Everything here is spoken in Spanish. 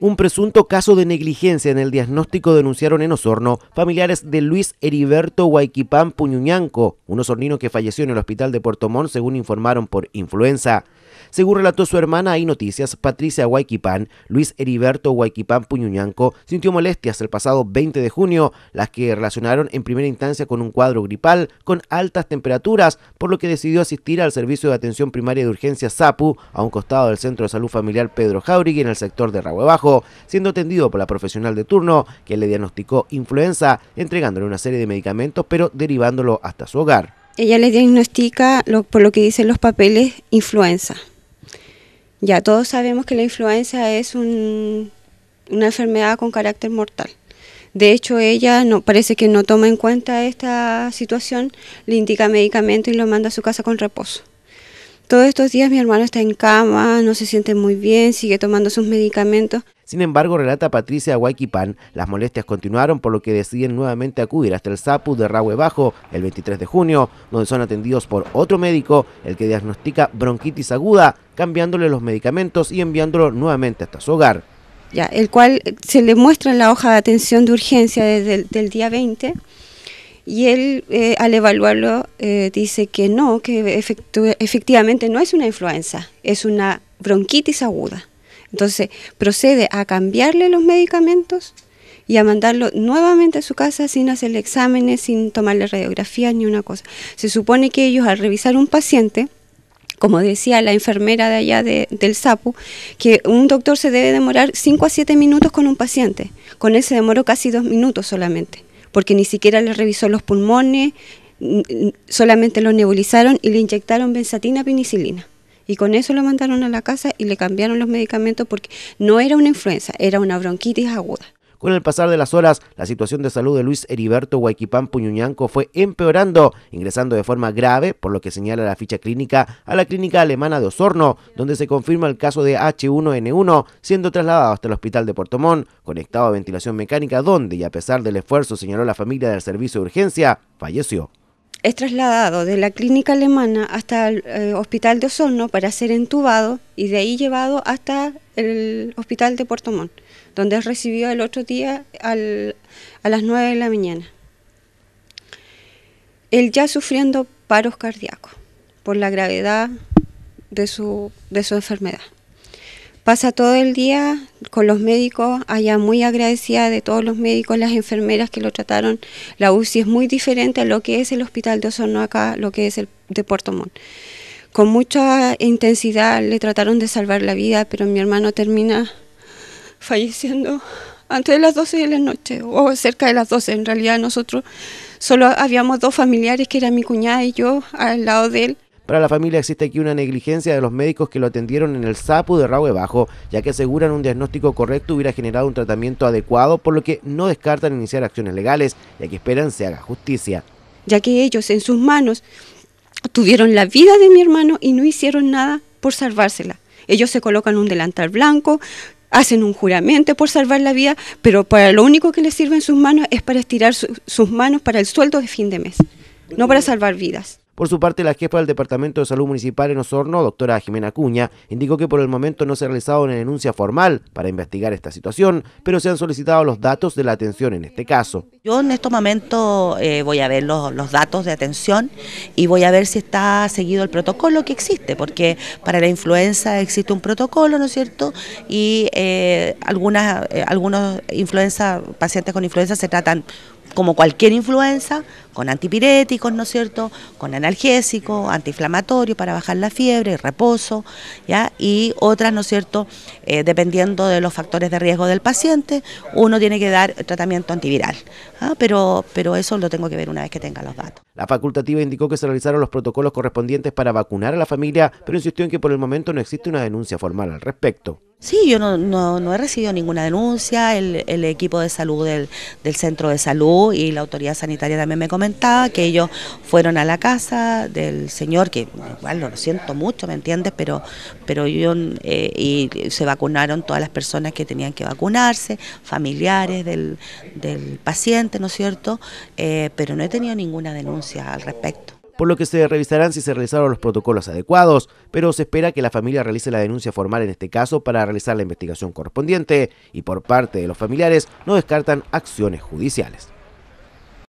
Un presunto caso de negligencia en el diagnóstico denunciaron en Osorno familiares de Luis Heriberto Guayquipán Puñuñanco, un osornino que falleció en el hospital de Puerto Montt según informaron por influenza. Según relató su hermana y noticias, Patricia Guayquipán, Luis Heriberto Guayquipán Puñuñanco sintió molestias el pasado 20 de junio, las que relacionaron en primera instancia con un cuadro gripal con altas temperaturas, por lo que decidió asistir al servicio de atención primaria de urgencia SAPU a un costado del Centro de Salud Familiar Pedro Jauregui en el sector de Ragüe Bajo siendo atendido por la profesional de turno, que le diagnosticó influenza, entregándole una serie de medicamentos, pero derivándolo hasta su hogar. Ella le diagnostica, por lo que dicen los papeles, influenza. Ya todos sabemos que la influenza es una enfermedad con carácter mortal. De hecho, ella no parece que no toma en cuenta esta situación, le indica medicamento y lo manda a su casa con reposo. Todos estos días mi hermano está en cama, no se siente muy bien, sigue tomando sus medicamentos. Sin embargo, relata Patricia Guayquipan, las molestias continuaron por lo que deciden nuevamente acudir hasta el SAPU de Rahue Bajo el 23 de junio, donde son atendidos por otro médico, el que diagnostica bronquitis aguda, cambiándole los medicamentos y enviándolo nuevamente hasta su hogar. Ya, el cual eh, se le muestra en la hoja de atención de urgencia desde el del día 20 y él, eh, al evaluarlo, eh, dice que no, que efectivamente no es una influenza, es una bronquitis aguda. Entonces, procede a cambiarle los medicamentos y a mandarlo nuevamente a su casa sin hacerle exámenes, sin tomarle radiografía ni una cosa. Se supone que ellos, al revisar un paciente, como decía la enfermera de allá del SAPU, que un doctor se debe demorar 5 a 7 minutos con un paciente. Con él se demoró casi 2 minutos solamente porque ni siquiera le revisó los pulmones, solamente lo nebulizaron y le inyectaron benzatina penicilina. Y con eso lo mandaron a la casa y le cambiaron los medicamentos porque no era una influenza, era una bronquitis aguda. Con el pasar de las horas, la situación de salud de Luis Heriberto Guayquipán Puñuñanco fue empeorando, ingresando de forma grave, por lo que señala la ficha clínica, a la clínica alemana de Osorno, donde se confirma el caso de H1N1, siendo trasladado hasta el hospital de Puerto Montt, conectado a ventilación mecánica, donde, y a pesar del esfuerzo, señaló la familia del servicio de urgencia, falleció es trasladado de la clínica alemana hasta el eh, hospital de Osorno para ser entubado y de ahí llevado hasta el hospital de Puerto Montt, donde es recibido el otro día a las 9 de la mañana. Él ya sufriendo paros cardíacos por la gravedad de su, de su enfermedad pasa todo el día con los médicos, allá muy agradecida de todos los médicos, las enfermeras que lo trataron. La UCI es muy diferente a lo que es el hospital de Osorno acá, lo que es el de Puerto Montt. Con mucha intensidad le trataron de salvar la vida, pero mi hermano termina falleciendo antes de las 12 de la noche, o cerca de las 12. En realidad nosotros solo habíamos dos familiares, que era mi cuñada y yo, al lado de él. Para la familia existe aquí una negligencia de los médicos que lo atendieron en el sapo de Raue Bajo, ya que aseguran un diagnóstico correcto hubiera generado un tratamiento adecuado, por lo que no descartan iniciar acciones legales, ya que esperan se haga justicia. Ya que ellos en sus manos tuvieron la vida de mi hermano y no hicieron nada por salvársela. Ellos se colocan un delantal blanco, hacen un juramento por salvar la vida, pero para lo único que les sirve en sus manos es para estirar sus manos para el sueldo de fin de mes, no para salvar vidas. Por su parte, la jefa del Departamento de Salud Municipal en Osorno, doctora Jimena Cuña, indicó que por el momento no se ha realizado una denuncia formal para investigar esta situación, pero se han solicitado los datos de la atención en este caso. Yo en estos momentos eh, voy a ver los, datos de atención y voy a ver si está seguido el protocolo que existe, porque para la influenza existe un protocolo, ¿no es cierto? Y eh, algunas, eh, algunos influenza, pacientes con influenza se tratan como cualquier influenza, con antipiréticos, ¿no es cierto?, con analgésicos, antiinflamatorios para bajar la fiebre, reposo, ¿ya? Y otras, ¿no es cierto?, eh, dependiendo de los factores de riesgo del paciente, uno tiene que dar tratamiento antiviral. ¿ah? Pero, pero eso lo tengo que ver una vez que tenga los datos. La facultativa indicó que se realizaron los protocolos correspondientes para vacunar a la familia, pero insistió en que por el momento no existe una denuncia formal al respecto. Sí, yo no, no, he recibido ninguna denuncia, el, equipo de salud del, centro de salud y la autoridad sanitaria también me comentaba que ellos fueron a la casa del señor, que igual lo siento mucho, ¿me entiendes? Pero, pero yo, eh, y se vacunaron todas las personas que tenían que vacunarse, familiares del, del paciente, ¿no es cierto? Eh, pero no he tenido ninguna denuncia al respecto por lo que se revisarán si se realizaron los protocolos adecuados, pero se espera que la familia realice la denuncia formal en este caso para realizar la investigación correspondiente y por parte de los familiares no descartan acciones judiciales.